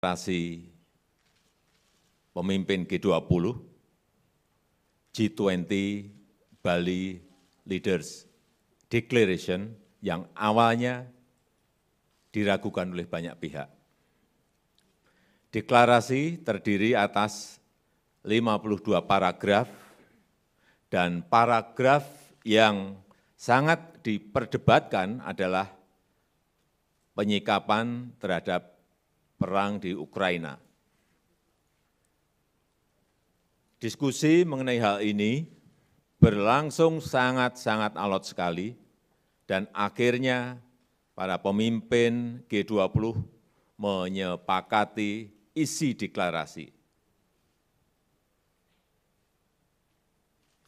Deklarasi pemimpin g 20 g 20 bali leaders declaration yang awalnya diragukan oleh banyak pihak. Deklarasi terdiri atas 52 paragraf dan paragraf yang sangat diperdebatkan adalah penyikapan terhadap perang di Ukraina. Diskusi mengenai hal ini berlangsung sangat-sangat alot sekali dan akhirnya para pemimpin G20 menyepakati isi deklarasi,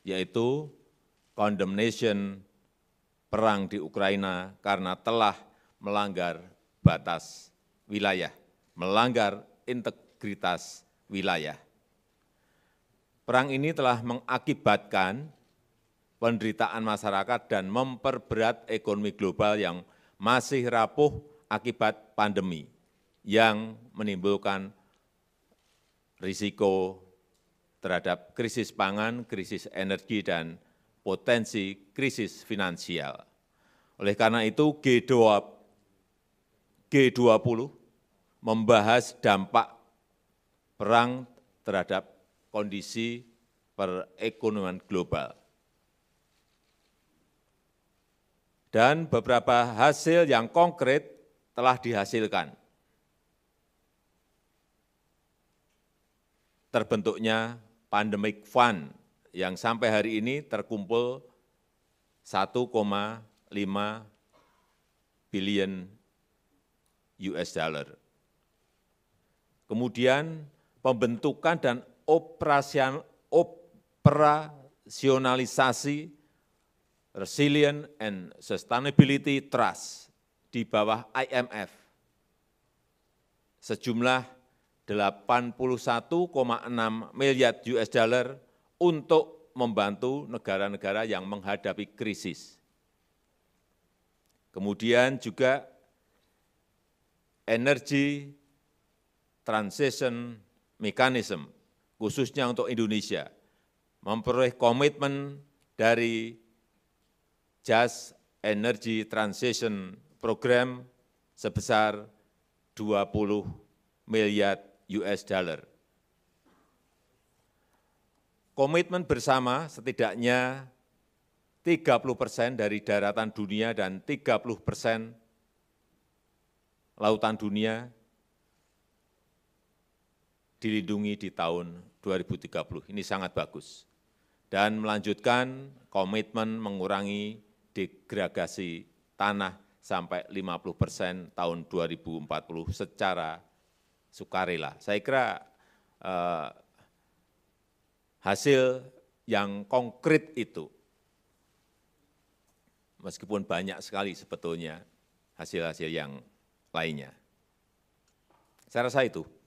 yaitu condemnation perang di Ukraina karena telah melanggar batas wilayah melanggar integritas wilayah. Perang ini telah mengakibatkan penderitaan masyarakat dan memperberat ekonomi global yang masih rapuh akibat pandemi yang menimbulkan risiko terhadap krisis pangan, krisis energi, dan potensi krisis finansial. Oleh karena itu G20 membahas dampak perang terhadap kondisi perekonomian global dan beberapa hasil yang konkret telah dihasilkan. Terbentuknya Pandemic Fund yang sampai hari ini terkumpul 1,5 billion US dollar kemudian pembentukan dan operasionalisasi Resilient and Sustainability Trust di bawah IMF sejumlah 81,6 miliar US dollar untuk membantu negara-negara yang menghadapi krisis. Kemudian juga energi transition mechanism khususnya untuk Indonesia, memperoleh komitmen dari Just Energy Transition Program sebesar 20 miliar US dollar. Komitmen bersama setidaknya 30 persen dari daratan dunia dan 30 persen lautan dunia dilindungi di tahun 2030. Ini sangat bagus. Dan melanjutkan komitmen mengurangi degradasi tanah sampai 50 persen tahun 2040 secara sukarela. Saya kira eh, hasil yang konkret itu, meskipun banyak sekali sebetulnya hasil-hasil yang lainnya. Saya rasa itu.